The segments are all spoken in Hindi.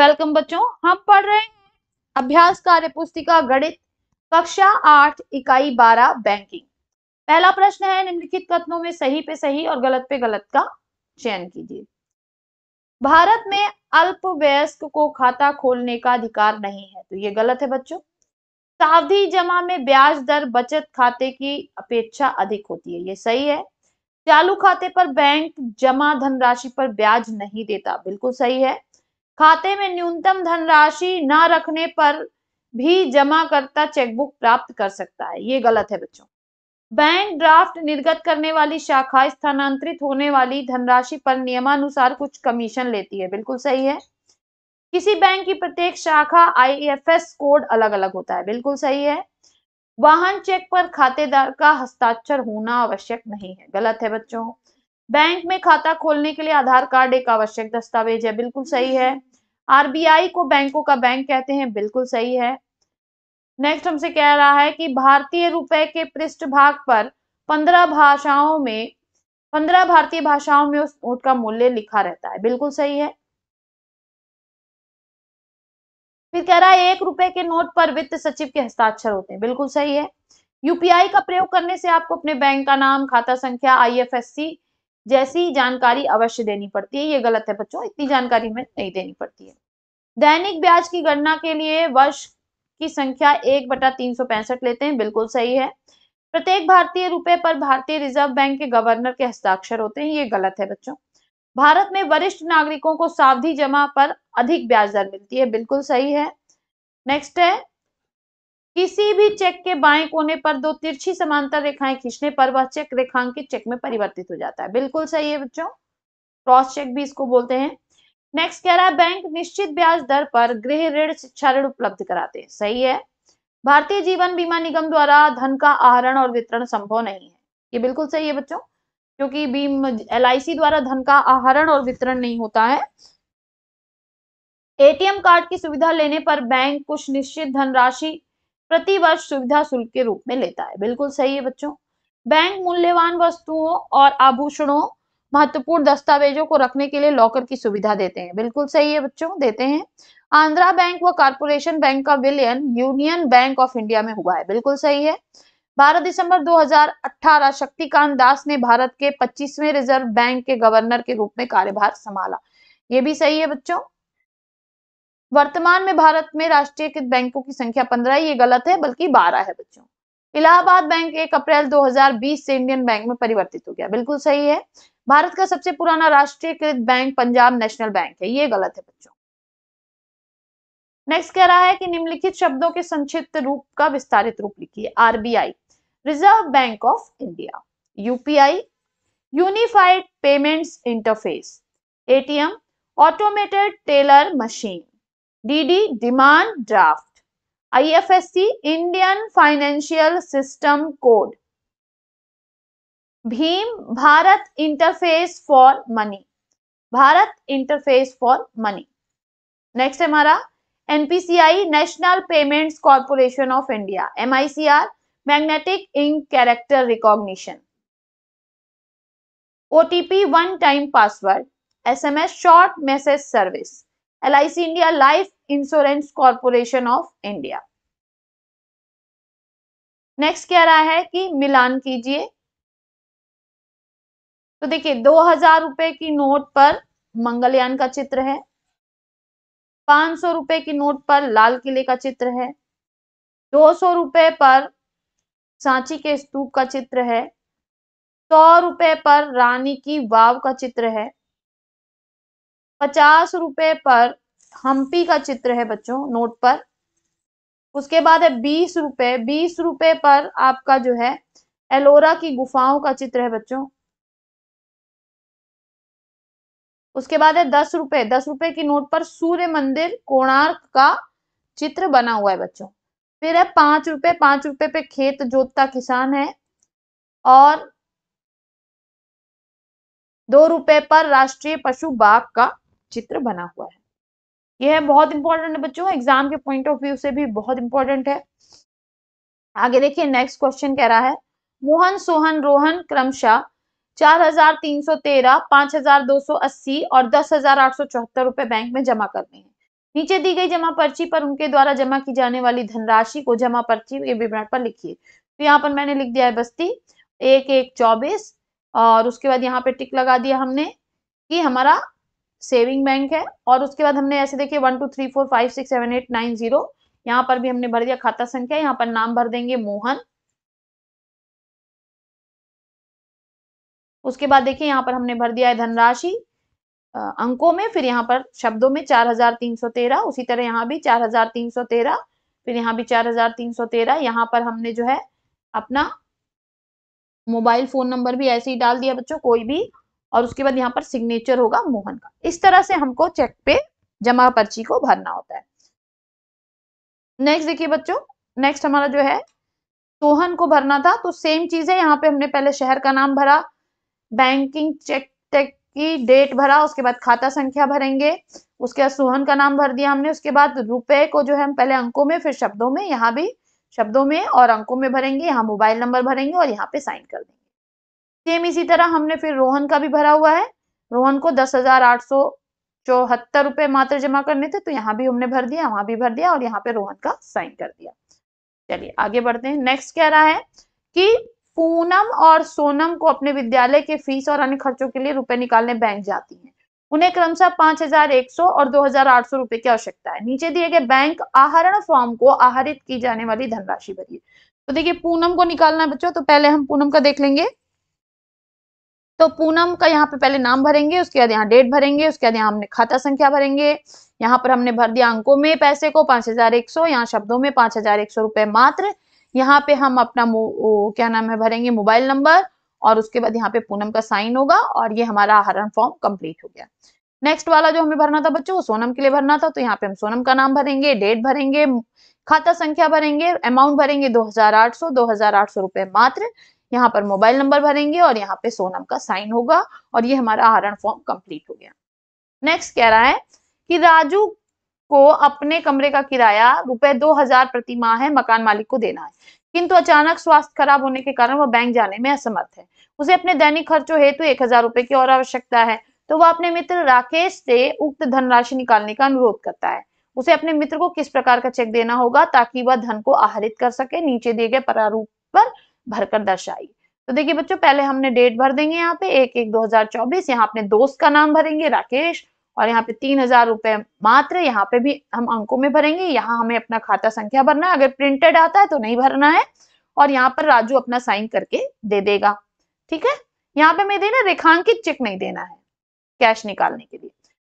वेलकम बच्चों हम पढ़ रहे हैं अभ्यास कार्य पुस्तिका गणित कक्षा आठ इकाई बारह बैंकिंग पहला प्रश्न है निम्नलिखित कथनों में सही पे सही और गलत पे गलत का चयन कीजिए भारत में अल्प वयस्क को खाता खोलने का अधिकार नहीं है तो ये गलत है बच्चों सावधि जमा में ब्याज दर बचत खाते की अपेक्षा अधिक होती है ये सही है चालू खाते पर बैंक जमा धनराशि पर ब्याज नहीं देता बिल्कुल सही है खाते में न्यूनतम धनराशि न रखने पर भी जमा करता चेकबुक प्राप्त कर सकता है ये गलत है बच्चों बैंक ड्राफ्ट निर्गत करने वाली शाखा स्थानांतरित होने वाली धनराशि पर नियमानुसार कुछ कमीशन लेती है बिल्कुल सही है किसी बैंक की प्रत्येक शाखा आईएफएस कोड अलग अलग होता है बिल्कुल सही है वाहन चेक पर खातेदार का हस्ताक्षर होना आवश्यक नहीं है गलत है बच्चों बैंक में खाता खोलने के लिए आधार कार्ड एक आवश्यक दस्तावेज है बिल्कुल सही है आरबीआई को बैंकों का बैंक कहते हैं बिल्कुल सही है नेक्स्ट हमसे कह रहा है कि भारतीय रुपए के पृष्ठभाग पर पंद्रह भाषाओं में पंद्रह भारतीय भाषाओं में उस नोट का मूल्य लिखा रहता है बिल्कुल सही है फिर कह रहा है एक रुपए के नोट पर वित्त सचिव के हस्ताक्षर होते हैं बिल्कुल सही है यूपीआई का प्रयोग करने से आपको अपने बैंक का नाम खाता संख्या आईएफएससी जैसी जानकारी अवश्य देनी पड़ती है ये गलत है बच्चों इतनी जानकारी में नहीं देनी पड़ती है दैनिक ब्याज की गणना के लिए वर्ष की संख्या एक बटा तीन सौ पैंसठ लेते हैं बिल्कुल सही है प्रत्येक भारतीय रुपए पर भारतीय रिजर्व बैंक के गवर्नर के हस्ताक्षर होते हैं ये गलत है बच्चों भारत में वरिष्ठ नागरिकों को सावधि जमा पर अधिक ब्याज दर मिलती है बिल्कुल सही है नेक्स्ट है किसी भी चेक के बाएं कोने पर दो तिरछी समांतर रेखाएं खींचने पर वह चेक रेखांकित चेक में परिवर्तित हो जाता है बिल्कुल सही है बच्चों क्रॉस चेक भी इसको बोलते हैं नेक्स्ट कह रहा है बैंक निश्चित ब्याज दर पर गृह ऋण शिक्षा ऋण उपलब्ध कराते हैं सही है भारतीय जीवन बीमा निगम द्वारा धन का आहरण और वितरण संभव नहीं है ये बिल्कुल सही है बच्चों क्योंकि बीम एल द्वारा धन का आहरण और वितरण नहीं होता है एटीएम कार्ड की सुविधा लेने पर बैंक कुछ निश्चित धनराशि प्रतिवर्ष सुविधा शुल्क के रूप में लेता है बिल्कुल सही है बच्चों बैंक मूल्यवान वस्तुओं और आभूषणों महत्वपूर्ण दस्तावेजों को रखने के लिए लॉकर की सुविधा देते हैं बिल्कुल सही है बच्चों देते हैं आंध्रा बैंक व कारपोरेशन बैंक का विलयन यूनियन बैंक ऑफ इंडिया में हुआ है बिल्कुल सही है बारह दिसंबर 2018 शक्तिकांत दास ने भारत के 25वें रिजर्व बैंक के गवर्नर के रूप में कार्यभार संभाला ये भी सही है बच्चों वर्तमान में भारत में राष्ट्रीयकृत बैंकों की संख्या पंद्रह ये गलत है बल्कि बारह है बच्चों इलाहाबाद बैंक एक अप्रैल 2020 से इंडियन बैंक में परिवर्तित हो गया बिल्कुल सही है भारत का सबसे पुराना राष्ट्रीयकृत बैंक पंजाब नेशनल बैंक है ये गलत है बच्चों नेक्स्ट कह रहा है कि निम्नलिखित शब्दों के संक्षिप्त रूप का विस्तारित रूप लिखिए RBI reserve bank of India UPI unified payments interface ATM automated teller machine DD demand draft IFSC Indian financial system code भीम Bharat interface for money Bharat interface for money next हमारा NPCI national payments corporation of India MICR magnetic ink character recognition OTP one time password SMS short message service LIC India life insurance corporation of India next क्या रहा है कि मिलान कीजिए तो देखिए दो हजार रुपए की नोट पर मंगलयान का चित्र है पांच सौ रुपए की नोट पर लाल किले का चित्र है दो सौ रुपए पर सांची के स्तूप का चित्र है सौ रुपए पर रानी की वाव का चित्र है पचास रुपए पर हम्पी का चित्र है बच्चों नोट पर उसके बाद है बीस रुपए बीस रुपए पर आपका जो है एलोरा की गुफाओं का चित्र है बच्चों उसके बाद है दस रुपए दस रुपए की नोट पर सूर्य मंदिर कोणार्क का चित्र बना हुआ है बच्चों फिर है पांच रुपए पांच रुपए पे खेत जोतता किसान है और दो रुपए पर राष्ट्रीय पशु बाघ का चित्र बना हुआ है यह बहुत इंपॉर्टेंट है बच्चों एग्जाम के पॉइंट ऑफ व्यू से भी बहुत इंपॉर्टेंट है आगे देखिए नेक्स्ट क्वेश्चन कह रहा है मोहन सोहन रोहन क्रमशाह 4313 5280 और 10874 रुपए बैंक में जमा करने हैं नीचे दी गई जमा पर्ची पर उनके द्वारा जमा की जाने वाली धनराशि को जमा पर्ची के विवरण पर लिखिए तो यहाँ पर मैंने लिख दिया है बस्ती एक एक चौबीस और उसके बाद यहाँ पे टिक लगा दिया हमने कि हमारा सेविंग बैंक है और उसके बाद हमने ऐसे देखिए one two three four five six seven eight nine zero यहाँ पर भी हमने भर दिया खाता संख्या यहाँ पर नाम भर देंगे मोहन उसके बाद देखिए यहाँ पर हमने भर दिया है धनराशि अंकों में फिर यहाँ पर शब्दों में चार हजार तीन सौ तेरह उसी तरह यहाँ भी चार हजार तीन सौ तेरह फिर यहाँ भी चार हजार तीन सौ तेरह यहाँ पर हमने जो है अपना मोबाइल फोन नंबर भी ऐसे ही डाल दिया बच्चों कोई भी और उसके बाद यहाँ पर सिग्नेचर होगा मोहन का इस तरह से हमको चेक पे जमा पर्ची को भरना होता है नेक्स्ट देखिए बच्चों नेक्स्ट हमारा जो है सोहन को भरना था तो सेम चीज है यहाँ पे हमने पहले शहर का नाम भरा बैंकिंग चेक टेक की डेट भरा उसके बाद खाता संख्या भरेंगे उसके बाद सोहन का नाम भर दिया हमने उसके बाद रुपए को जो है हम पहले अंकों में फिर शब्दों में यहाँ भी शब्दों में और अंकों में भरेंगे यहाँ मोबाइल नंबर भरेंगे और यहाँ पे साइन कर देंगे सेम इसी तरह हमने फिर रोहन का भी भरा हुआ है रोहन को दस हजार आठ सौ चौहत्तर रुपए मात्र जमा करने थे तो यहाँ भी हमने भर दिया वहां भी भर दिया और यहाँ पे रोहन का साइन कर दिया चलिए आगे बढ़ते हैं नेक्स्ट कह रहा है कि पूनम और सोनम को अपने विद्यालय के फीस और अन्य खर्चों के लिए रुपए निकालने बैंक जाती हैं उन्हें क्रमशः 5,100 और 2,800 रुपए की आवश्यकता है नीचे दिए गए बैंक आहरण फॉर्म को आहरित की जाने वाली धनराशि भरिए तो देखिए पूनम को निकालना है बच्चों तो पहले हम पूनम का देख लेंगे तो पूनम का यहाँ पे पहले नाम भरेंगे उसके बाद यहाँ डेट भरेंगे उसके बाद यहाँ हमने खाता संख्या भरेंगे यहाँ पर हमने भर दिया अंकों में पैसे को पांच हजार एक सौ यहाँ शब्दों में पांच हजार एक सौ रुपए मात्र यहाँ पे हम अपना क्या नाम है भरेंगे मोबाइल नंबर और उसके बाद यहाँ पे पूनम का साइन होगा और ये हमारा आहरण फॉर्म कम्प्लीट हो गया नेक्स्ट वाला जो हमें भरना था बच्चों वो सोनम के लिए भरना था तो यहाँ पे हम सोनम का नाम भरेंगे डेट भरेंगे खाता संख्या भरेंगे अमाउंट भरेंगे दो दो हजार हजार आठ सौ आठ सौ रुपए मात्र यहाँ पर मोबाइल नंबर भरेंगे और यहाँ पे सोनम का साइन होगा और ये हमारा आहरण फॉर्म कंप्लीट हो गया नेक्स्ट कह रहा है कि राजू को अपने कमरे का किराया रुपए दो हजार प्रति माह है मकान मालिक को देना है किंतु अचानक स्वास्थ्य खराब होने के कारण वह बैंक जाने में असमर्थ है उसे अपने दैनिक खर्चों हेतु एक हजार रुपए की और आवश्यकता है तो वह अपने मित्र राकेश से उक्त धनराशि निकालने का अनुरोध करता है उसे अपने मित्र को किस प्रकार का चेक देना होगा ताकि वह धन को आहरित कर सके नीचे दिए गए प्रारूप पर भरकर दर्शाई तो देखिए बच्चों पहले हमने डेट भर देंगे यहाँ पे एक एक 2024 यहाँ अपने दोस्त का नाम भरेंगे राकेश और यहाँ पे तीन हजार रुपए मात्र यहाँ पे भी हम अंकों में भरेंगे यहाँ हमें अपना खाता संख्या भरना है अगर प्रिंटेड आता है तो नहीं भरना है और यहाँ पर राजू अपना साइन करके दे देगा ठीक है यहाँ पे हमें देना रेखांकित चेक नहीं देना है कैश निकालने के लिए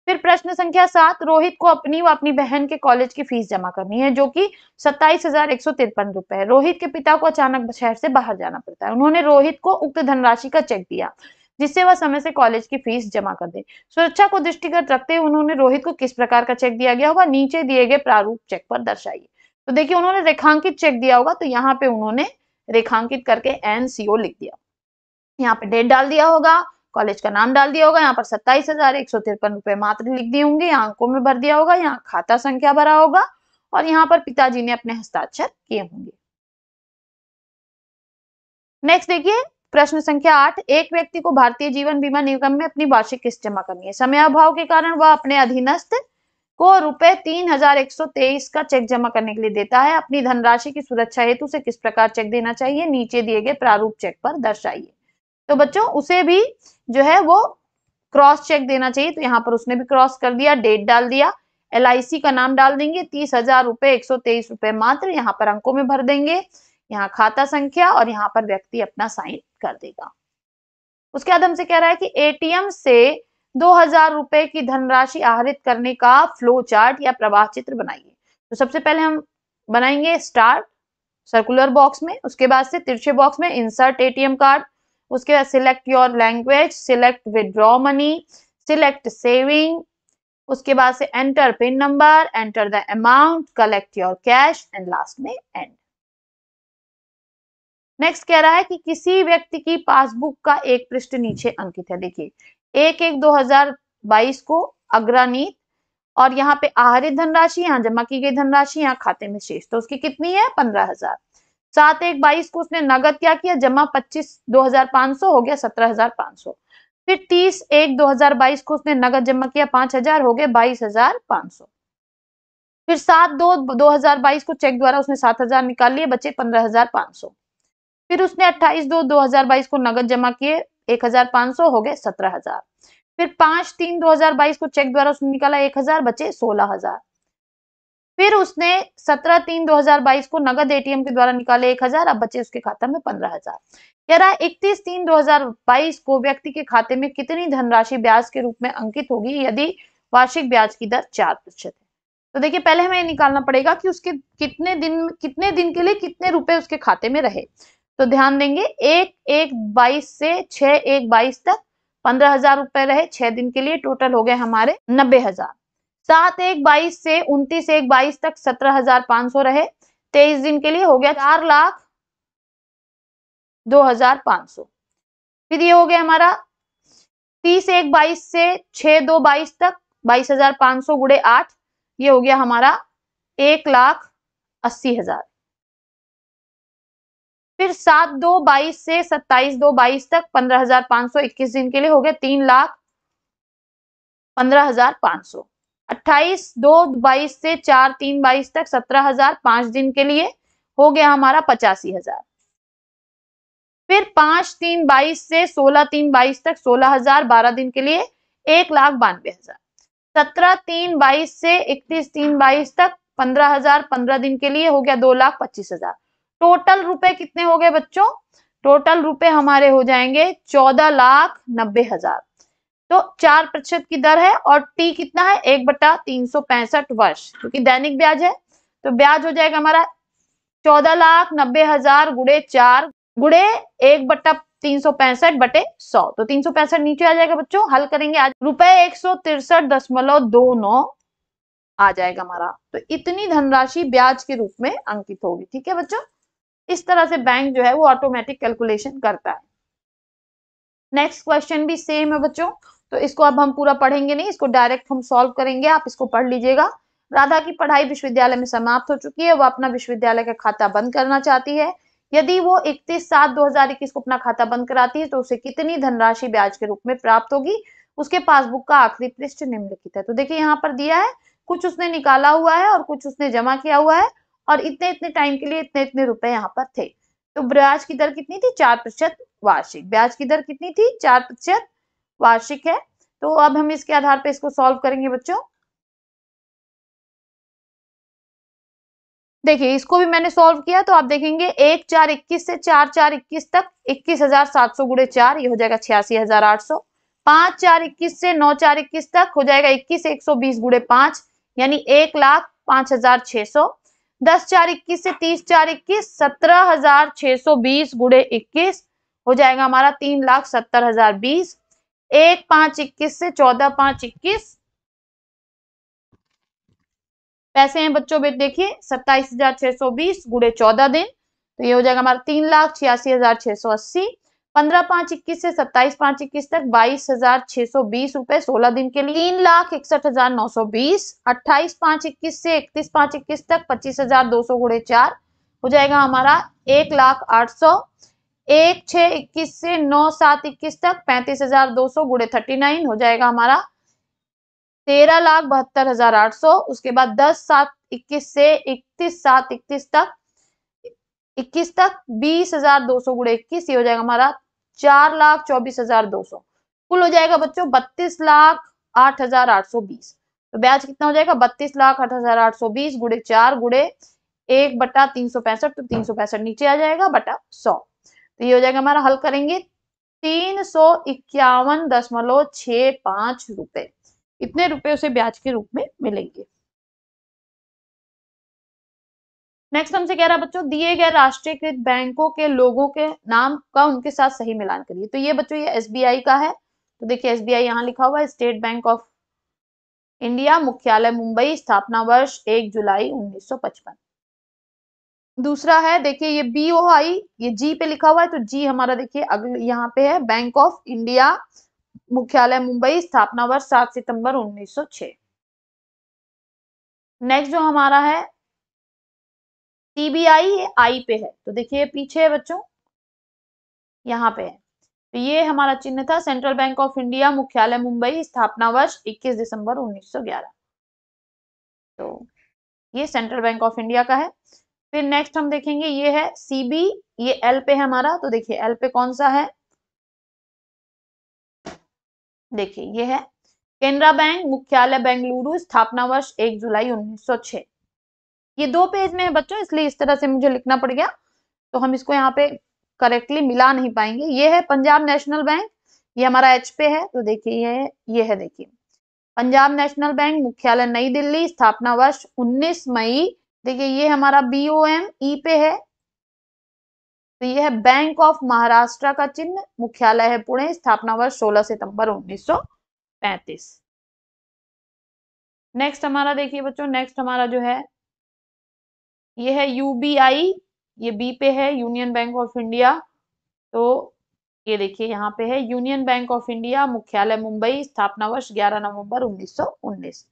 फिर प्रश्न संख्या सात रोहित को अपनी व अपनी बहन के कॉलेज की फीस जमा करनी है जो कि सत्ताईस हजार एक सौ तिरपन रुपए है रोहित के पिता को अचानक शहर से बाहर जाना पड़ता है उन्होंने रोहित को उक्त धनराशि का चेक दिया जिससे वह समय से कॉलेज की फीस जमा कर दे सुरक्षा को दृष्टिगत रखते हुए उन्होंने रोहित को किस प्रकार का चेक दिया गया होगा नीचे दिए गए प्रारूप चेक पर दर्शाइए तो देखिए उन्होंने रेखांकित चेक दिया होगा तो यहाँ पे उन्होंने रेखांकित करके एनसीओ लिख दिया यहाँ पे डेट डाल दिया होगा कॉलेज का नाम डाल दिया होगा यहाँ पर सत्ताईस हजार एक सौ तिरपन रुपए मात्र लिख दिए होंगे यहाँ अंकों में भर दिया होगा यहाँ खाता संख्या भरा होगा और यहाँ पर पिताजी ने अपने हस्ताक्षर किए होंगे नेक्स्ट देखिए प्रश्न संख्या आठ एक व्यक्ति को भारतीय जीवन बीमा निगम में अपनी वार्षिक किस्त जमा करनी है समय अभाव के कारण वह अपने अधीनस्थ को रुपए तीन हजार एक सौ तेईस का चेक जमा करने के लिए देता है अपनी धनराशि की सुरक्षा हेतु से किस प्रकार चेक देना चाहिए नीचे दिए गए प्रारूप चेक पर दर्शाइए तो बच्चों उसे भी जो है वो क्रॉस चेक देना चाहिए तो यहाँ पर उसने भी क्रॉस कर दिया डेट डाल दिया एल का नाम डाल देंगे तीस हजार रुपए एक सौ तेईस रुपए मात्र यहाँ पर अंकों में भर देंगे यहाँ खाता संख्या और यहाँ पर व्यक्ति अपना साइन कर देगा उसके बाद हमसे कह रहा है कि एटीएम से दो हजार रुपए की धनराशि आहरित करने का फ्लो चार्ट या प्रवाह चित्र बनाइए तो सबसे पहले हम बनाएंगे स्टार सर्कुलर बॉक्स में उसके बाद से तिरछे बॉक्स में इंसर्ट एटीएम कार्ड उसके बाद select your language select withdraw money select saving उसके बाद से enter pin number enter the amount collect your cash and last में एंड नेक्स्ट कह रहा है कि किसी व्यक्ति की पासबुक का एक पृष्ठ नीचे अंकित है देखिए एक एक 2022 को अग्रनीत और यहाँ पे आहरित धनराशि यहाँ जमा की गई धनराशि यहाँ खाते में शेष तो उसकी कितनी है पंद्रह हजार सात एक बाईस को उसने नगद क्या किया जमा पच्चीस दो हजार पांच सौ हो गया सत्रह हजार पांच सौ फिर तीस एक दो हजार बाईस को उसने नगद जमा किया पांच हजार हो गया बाईस हजार पांच सौ फिर सात दो दो हजार बाईस को चेक द्वारा उसने सात हजार निकाल लिए बचे पंद्रह हजार पांच सौ फिर उसने अट्ठाईस दो दो हजार बाईस को नगद जमा किए एक हजार पांच सौ हो गए सत्रह हजार फिर पांच तीन दो हजार बाईस को चेक द्वारा उसने निकाला एक हजार बचे सोलह हजार फिर उसने सत्रह तीन दो हजार बाईस को नगद एटीएम के द्वारा निकाले एक हजार अब बचे उसके खाता में पंद्रह हजार कह रहा इकतीस तीन बाईस को व्यक्ति के खाते में कितनी धनराशि ब्याज के रूप में अंकित होगी यदि वार्षिक ब्याज की दर चार प्रतिशत है तो देखिए पहले हमें निकालना पड़ेगा कि उसके कितने दिन कितने दिन के लिए कितने रुपए उसके खाते में रहे तो ध्यान देंगे एक एक बाईस से छह एक बाईस तक पंद्रह हजार रुपए रहे छह दिन के लिए टोटल हो गए हमारे नब्बे हजार सात एक बाईस से उनतीस एक बाईस तक सत्रह हजार पांच सौ रहे तेईस दिन के लिए हो गया चार लाख दो हजार पांच सौ फिर ये हो गया हमारा तीस एक बाईस से छह दो बाईस तक बाईस हजार पांच सौ गुड़े आठ ये हो गया हमारा एक लाख अस्सी हजार फिर सात दो बाईस से सत्ताईस दो बाईस तक पंद्रह हजार पांच सौ इक्कीस दिन के लिए हो गया तीन लाख पंद्रह हजार पांच सौ अट्ठाईस दो बाईस से चार तीन बाईस तक सत्रह हजार पांच दिन के लिए हो गया हमारा पचासी हजार फिर पांच तीन बाईस से सोलह तीन बाईस तक सोलह हजार बारह दिन के लिए एक लाख बानवे हजार सत्रह तीन बाईस से इकतीस तीन बाईस तक पंद्रह हजार पंद्रह दिन के लिए हो गया दो लाख पच्चीस हजार टोटल रुपए कितने हो गए बच्चों टोटल रुपए हमारे हो जाएंगे चौदह लाख नब्बे हजार तो चार प्रतिशत की दर है और टी कितना है एक बटा तीन सौ पैंसठ वर्ष क्योंकि तो दैनिक ब्याज है तो ब्याज हो जाएगा हमारा चौदह लाख नब्बे हजार गुड़े चार गुड़े एक बट्टा तीन सौ पैंसठ बटे सौ तो तीन सौ पैंसठ नीचे आ जाएगा बच्चों हल करेंगे आज रुपए एक सौ तिरसठ दशमलव दो नौ आ जाएगा हमारा तो इतनी धनराशि ब्याज के रूप में अंकित होगी ठीक है बच्चों इस तरह से बैंक जो है वो ऑटोमेटिक कैलकुलेशन करता है नेक्स्ट क्वेश्चन भी सेम है बच्चों तो इसको अब हम पूरा पढ़ेंगे नहीं इसको डायरेक्ट हम सॉल्व करेंगे आप इसको पढ़ लीजिएगा राधा की पढ़ाई विश्वविद्यालय में समाप्त हो चुकी है वह अपना विश्वविद्यालय का खाता बंद करना चाहती है यदि वो 31 सात 2021 को अपना खाता बंद कराती है तो उसे कितनी धनराशि ब्याज के रूप में प्राप्त होगी उसके पासबुक का आखिरी पृष्ठ निम्नलिखित है तो देखिए यहाँ पर दिया है कुछ उसने निकाला हुआ है और कुछ उसने जमा किया हुआ है और इतने इतने टाइम के लिए इतने इतने रुपए यहाँ पर थे तो ब्याज की दर कितनी थी चार प्रतिशत वार्षिक ब्याज की दर कितनी थी चार प्रतिशत वार्षिक है तो अब हम इसके आधार पर इसको सॉल्व करेंगे बच्चों देखिए इसको भी मैंने सॉल्व किया तो आप देखेंगे एक चार इक्कीस से चार चार इक्कीस तक इक्कीस हजार सात सौ गुड़े चार ये हो जाएगा छियासी हजार आठ सौ पांच चार इक्कीस से नौ चार इक्कीस तक हो जाएगा इक्कीस एक सौ बीस गुड़े पांच यानी एक लाख पांच हजार छह सौ दस चार इक्कीस से तीस चार इक्कीस सत्रह हजार छह सौ बीस गुड़े इक्कीस हो जाएगा हमारा तीन लाख सत्तर हजार बीस एक पांच इक्कीस से चौदह पांच इक्कीस पैसे हैं बच्चों देखिए सत्ताईस हजार छह सौ बीस गुड़े चौदह दिन तो ये हो जाएगा हमारा तीन लाख छियासी हजार छह सौ अस्सी पंद्रह पांच इक्कीस से सत्ताईस पांच इक्कीस तक बाईस हजार छह सौ बीस रुपए सोलह दिन के लिए तीन लाख इकसठ हजार नौ सौ बीस अट्ठाईस पांच इक्कीस से इकतीस पांच इक्कीस तक पच्चीस हजार दो सौ गुड़े चार हो जाएगा हमारा एक लाख आठ सौ एक छह इक्कीस से नौ सात इक्कीस तक पैंतीस हजार दो सौ गुड़े थर्टी नाइन हो जाएगा हमारा तेरह लाख बहत्तर हजार आठ सौ उसके बाद दस सात इक्कीस से इकतीस सात इक्कीस तक इक्कीस तक बीस हजार दो सौ गुड़े इक्कीस ये हो जाएगा हमारा चार लाख चौबीस हजार दो सौ कुल हो जाएगा बच्चों बत्तीस लाख आठ हजार आठ सौ बीस तो ब्याज कितना हो जाएगा बत्तीस लाख आठ हजार आठ सौ बीस गुड़े चार गुड़े एक बटा तीन सौ पैंसठ तो तीन सौ पैंसठ नीचे आ जाएगा बटा सौ तो ये हो जाएगा हमारा हल करेंगे तीन सौ इक्यावन दशमलव छ पांच रुपए इतने रुपए उसे ब्याज के रूप में मिलेंगे नेक्स्ट हमसे कह रहा है बच्चों दिए गए राष्ट्रीयकृत बैंकों के लोगों के नाम का उनके साथ सही मिलान करिए तो ये बच्चों ये एसबीआई का है तो देखिए एसबीआई यहाँ लिखा हुआ है स्टेट बैंक ऑफ इंडिया मुख्यालय मुंबई स्थापना वर्ष एक जुलाई पचपन दूसरा है देखिए ये बी ओ आई ये जी पे लिखा हुआ है तो जी हमारा देखिए अगले यहाँ पे है बैंक ऑफ इंडिया मुख्यालय मुंबई स्थापना वर्ष सात सितंबर 1906 नेक्स्ट जो हमारा है सीबीआई आई पे है तो देखिए पीछे है बच्चों यहाँ पे है तो ये हमारा चिन्ह था सेंट्रल बैंक ऑफ इंडिया मुख्यालय मुंबई स्थापना वर्ष इक्कीस दिसंबर उन्नीस तो ये सेंट्रल बैंक ऑफ इंडिया का है फिर नेक्स्ट हम देखेंगे ये है सी बी ये एल पे है हमारा तो देखिए एल पे कौन सा है देखिए ये है केनरा बैंक मुख्यालय बेंगलुरु स्थापना वर्ष 1 जुलाई 1906 ये दो पेज में है बच्चों इसलिए इस तरह से मुझे लिखना पड़ गया तो हम इसको यहाँ पे करेक्टली मिला नहीं पाएंगे ये है पंजाब नेशनल बैंक ये हमारा एच पे है तो देखिए ये ये है देखिए पंजाब नेशनल बैंक मुख्यालय नई दिल्ली स्थापना वर्ष 19 मई देखिए ये हमारा बी ओ एम ई पे है तो ये है बैंक ऑफ महाराष्ट्र का चिन्ह मुख्यालय है पुणे स्थापना वर्ष 16 सितंबर 1935 नेक्स्ट हमारा देखिए बच्चों नेक्स्ट हमारा जो है ये है यूबीआई ये बी पे है यूनियन बैंक ऑफ इंडिया तो ये देखिए यहाँ पे है यूनियन बैंक ऑफ इंडिया मुख्यालय मुंबई स्थापना वर्ष 11 नवंबर 1919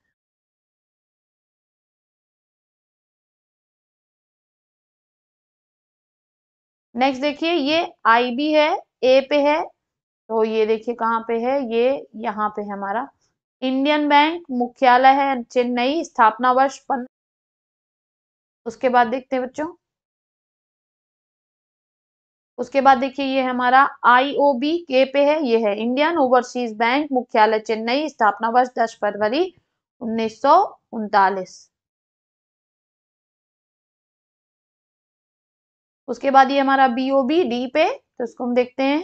नेक्स्ट देखिए ये आई बी है ए पे है तो ये देखिए कहाँ पे है ये यहाँ पे है हमारा इंडियन बैंक मुख्यालय है चेन्नई स्थापना वर्ष पन उसके बाद देखते हैं बच्चों उसके बाद देखिए ये हमारा आईओबी के पे है ये है इंडियन ओवरसीज बैंक मुख्यालय चेन्नई स्थापना वर्ष 10 फरवरी उन्नीस उसके बाद ये हमारा बीओबी बी डी पे तो इसको हम देखते हैं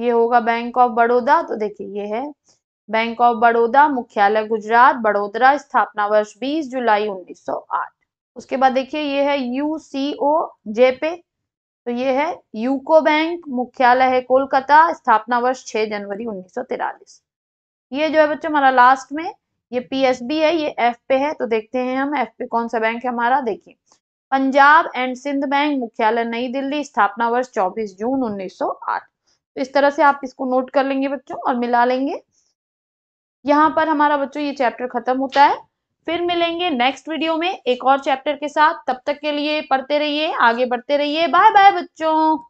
ये होगा बैंक ऑफ बड़ौदा तो देखिए ये है बैंक ऑफ बड़ौदा मुख्यालय गुजरात बड़ोदरा स्थापना वर्ष 20 जुलाई 1908 उसके बाद देखिए ये है यू सी ओ जे पे तो ये है यूको बैंक मुख्यालय है कोलकाता स्थापना वर्ष 6 जनवरी 1943 ये जो है बच्चों हमारा लास्ट में ये पीएसबी है ये एफ पे है तो देखते हैं हम एफ पे कौन सा बैंक है हमारा देखिए पंजाब एंड सिंध बैंक मुख्यालय नई दिल्ली स्थापना वर्ष 24 जून 1908 तो इस तरह से आप इसको नोट कर लेंगे बच्चों और मिला लेंगे यहाँ पर हमारा बच्चों ये चैप्टर खत्म होता है फिर मिलेंगे नेक्स्ट वीडियो में एक और चैप्टर के साथ तब तक के लिए पढ़ते रहिए आगे बढ़ते रहिए बाय बाय बच्चों